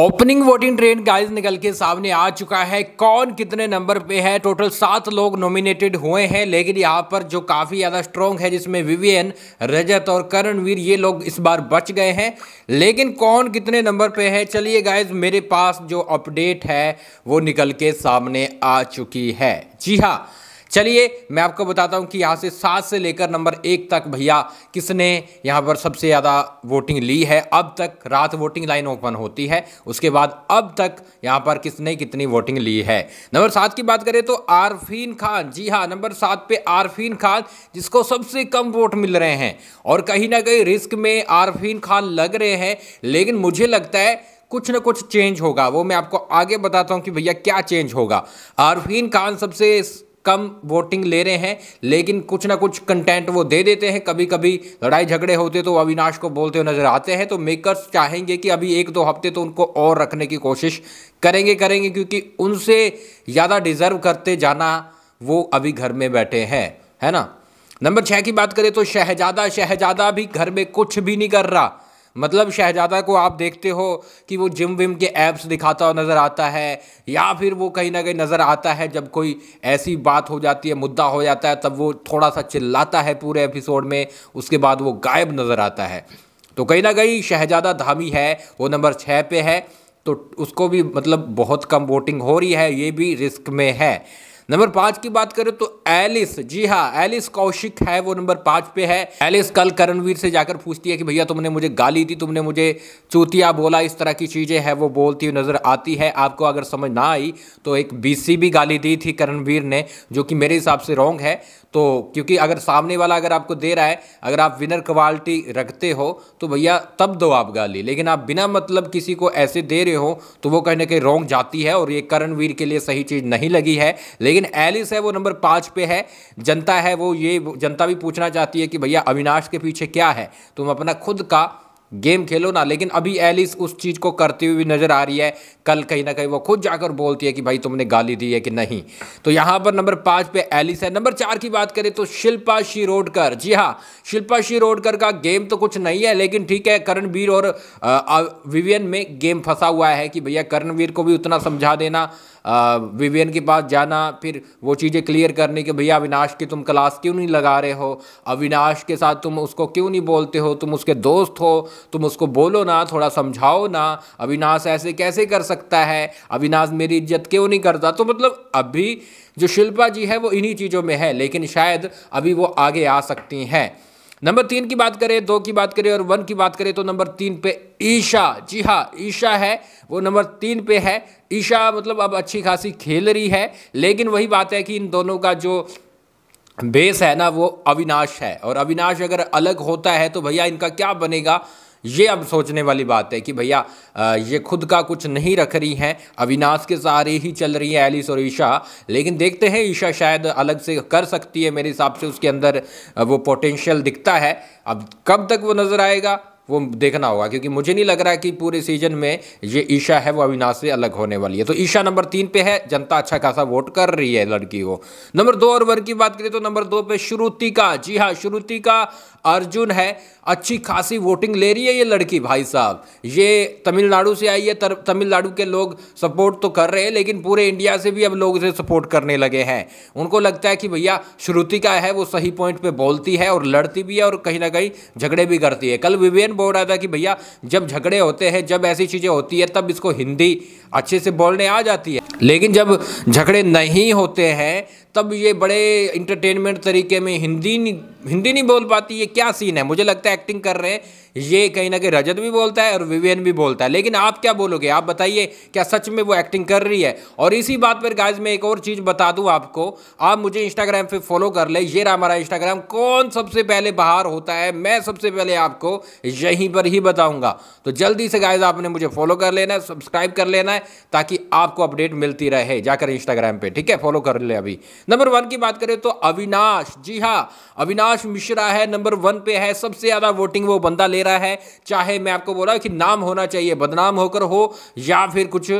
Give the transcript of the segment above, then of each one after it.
opening voting train guys निकल के सामने आ चुका है कौन कितने नंबर पे है टोटल सात लोग नॉमिनेटेड हुए हैं लेकिन यहाँ पर जो काफ़ी ज़्यादा स्ट्रॉन्ग है जिसमें विवियन रजत और करणवीर ये लोग इस बार बच गए हैं लेकिन कौन कितने नंबर पे है चलिए गाइज मेरे पास जो अपडेट है वो निकल के सामने आ चुकी है जी हाँ चलिए मैं आपको बताता हूँ कि यहाँ से सात से लेकर नंबर एक तक भैया किसने यहाँ पर सबसे ज़्यादा वोटिंग ली है अब तक रात वोटिंग लाइन ओपन होती है उसके बाद अब तक यहाँ पर किसने कितनी वोटिंग ली है नंबर सात की बात करें तो आरफीन खान जी हाँ नंबर सात पे आरफीन खान जिसको सबसे कम वोट मिल रहे हैं और कहीं ना कहीं रिस्क में आरफीन खान लग रहे हैं लेकिन मुझे लगता है कुछ ना कुछ चेंज होगा वो मैं आपको आगे बताता हूँ कि भैया क्या चेंज होगा आरफीन खान सबसे कम वोटिंग ले रहे हैं लेकिन कुछ ना कुछ कंटेंट वो दे देते हैं कभी कभी लड़ाई झगड़े होते तो अविनाश को बोलते हुए नजर आते हैं तो मेकर्स चाहेंगे कि अभी एक दो हफ्ते तो उनको और रखने की कोशिश करेंगे करेंगे क्योंकि उनसे ज़्यादा डिजर्व करते जाना वो अभी घर में बैठे हैं है ना नंबर छः की बात करें तो शहजादा शहजादा भी घर में कुछ भी नहीं कर रहा मतलब शहजादा को आप देखते हो कि वो जिम विम के ऐप्स दिखाता हुआ नज़र आता है या फिर वो कहीं ना कहीं नज़र आता है जब कोई ऐसी बात हो जाती है मुद्दा हो जाता है तब वो थोड़ा सा चिल्लाता है पूरे एपिसोड में उसके बाद वो गायब नज़र आता है तो कहीं ना कहीं शहजादा धामी है वो नंबर छः पे है तो उसको भी मतलब बहुत कम वोटिंग हो रही है ये भी रिस्क में है नंबर पाँच की बात करें तो एलिस जी हाँ एलिस कौशिक है वो नंबर पांच पे है एलिस कल करणवीर से जाकर पूछती है कि भैया तुमने मुझे गाली दी तुमने मुझे चूतिया बोला इस तरह की चीज़ें है वो बोलती हुई नज़र आती है आपको अगर समझ ना आई तो एक बीसी भी गाली दी थी करणवीर ने जो कि मेरे हिसाब से रॉन्ग है तो क्योंकि अगर सामने वाला अगर आपको दे रहा है अगर आप विनर क्वालिटी रखते हो तो भैया तब दो आप गाली लेकिन आप बिना मतलब किसी को ऐसे दे रहे हो तो वो कहीं ना कहीं जाती है और ये करणवीर के लिए सही चीज़ नहीं लगी है लेकिन एलिस है वो नंबर पाँच पे है जनता है वो ये जनता भी पूछना चाहती है कि भैया अविनाश के पीछे क्या है तुम अपना खुद का गेम खेलो ना लेकिन अभी एलिस उस चीज़ को करती हुई भी नज़र आ रही है कल कहीं ना कहीं वो खुद जाकर बोलती है कि भाई तुमने गाली दी है कि नहीं तो यहाँ पर नंबर पाँच पे एलिस है नंबर चार की बात करें तो शिल्पा शिरोडकर जी हाँ शिल्पा शिरोडकर का गेम तो कुछ नहीं है लेकिन ठीक है करणवीर और विवियन में गेम फंसा हुआ है कि भैया करणवीर को भी उतना समझा देना विवियन के पास जाना फिर वो चीज़ें क्लियर करने के भैया अविनाश की तुम क्लास क्यों नहीं लगा रहे हो अविनाश के साथ तुम उसको क्यों नहीं बोलते हो तुम उसके दोस्त हो तुम उसको बोलो ना थोड़ा समझाओ ना अविनाश ऐसे कैसे कर सकता है अविनाश मेरी इज्जत क्यों नहीं करता तो मतलब अभी जो शिल्पा जी है वो इन्हीं चीज़ों में है लेकिन शायद अभी वो आगे आ सकती हैं नंबर तीन की बात करें दो की बात करें और वन की बात करें तो नंबर तीन पे ईशा जी हाँ ईशा है वो नंबर तीन पे है ईशा मतलब अब अच्छी खासी खेल रही है लेकिन वही बात है कि इन दोनों का जो बेस है ना वो अविनाश है और अविनाश अगर अलग होता है तो भैया इनका क्या बनेगा ये अब सोचने वाली बात है कि भैया ये खुद का कुछ नहीं रख रही हैं अविनाश के सहारे ही चल रही है एलिस और ईशा लेकिन देखते हैं ईशा शायद अलग से कर सकती है मेरे हिसाब से उसके अंदर वो पोटेंशियल दिखता है अब कब तक वो नज़र आएगा वो देखना होगा क्योंकि मुझे नहीं लग रहा है कि पूरे सीजन में ये ईशा है वो अविनाश से अलग होने वाली है तो ईशा नंबर तीन पे है जनता अच्छा खासा वोट कर रही है लड़की को नंबर दो और वर्ग की बात करें तो नंबर दो पे श्रुति का जी हाँ श्रुति का अर्जुन है अच्छी खासी वोटिंग ले रही है ये लड़की भाई साहब ये तमिलनाडु से आई है तमिलनाडु के लोग सपोर्ट तो कर रहे हैं लेकिन पूरे इंडिया से भी अब लोग इसे सपोर्ट करने लगे हैं उनको लगता है कि भैया श्रुति का है वो सही पॉइंट पर बोलती है और लड़ती भी है और कहीं ना कहीं झगड़े भी करती है कल विवेन बोल रहा था कि भैया जब झगड़े होते हैं जब ऐसी चीज़ें होती है तब इसको हिंदी अच्छे से बोलने आ जाती है लेकिन जब झगड़े नहीं होते हैं तब ये बड़े इंटरटेनमेंट तरीके में हिंदी हिंदी नहीं बोल पाती ये क्या सीन है मुझे लगता है एक्टिंग कर रहे हैं ये कहीं ना कहीं रजत भी बोलता है और विवेन भी बोलता है लेकिन आप क्या बोलोगे आप बताइए क्या सच में वो एक्टिंग कर रही है और इसी बात पर गाइज मैं एक और चीज़ बता दू आपको आप मुझे इंस्टाग्राम पर फॉलो कर ले ये रहा हमारा इंस्टाग्राम कौन सबसे पहले बाहर होता है मैं सबसे पहले आपको यहीं पर ही बताऊंगा तो जल्दी से गाइज आपने मुझे फॉलो कर लेना है सब्सक्राइब कर लेना है ताकि आपको अपडेट मिलती रहे जाकर इंस्टाग्राम पे ठीक है फॉलो कर ले अभी नंबर वन की बात करें तो अविनाश जी हाँ अविनाश मिश्रा है नंबर वन पे है सबसे ज़्यादा वोटिंग वो बंदा ले रहा है चाहे मैं आपको बोला कि नाम होना चाहिए बदनाम होकर हो या फिर कुछ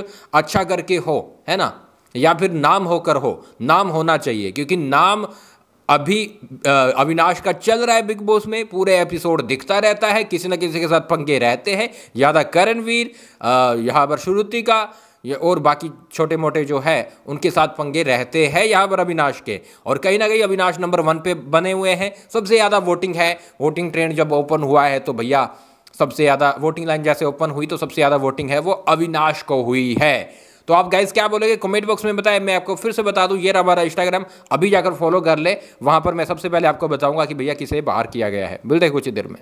अच्छा करके हो है ना या फिर नाम होकर हो नाम होना चाहिए क्योंकि नाम अभी अविनाश का चल रहा है बिग बॉस में पूरे एपिसोड दिखता रहता है किसी न किसी के साथ पंखे रहते हैं ज़्यादा करणवीर यहाँ पर श्रुति का या और बाकी छोटे मोटे जो है उनके साथ पंगे रहते हैं यहाँ पर अविनाश के और कहीं ना कहीं अविनाश नंबर वन पे बने हुए हैं सबसे ज़्यादा वोटिंग है वोटिंग ट्रेंड जब ओपन हुआ है तो भैया सबसे ज़्यादा वोटिंग लाइन जैसे ओपन हुई तो सबसे ज़्यादा वोटिंग है वो अविनाश को हुई है तो आप गाइज क्या बोलेंगे कमेंट बॉक्स में बताएं मैं आपको फिर से बता दूं ये रहा हमारा इंस्टाग्राम अभी जाकर फॉलो कर ले वहां पर मैं सबसे पहले आपको बताऊंगा कि भैया किसे बाहर किया गया है मिलते कुछ देर में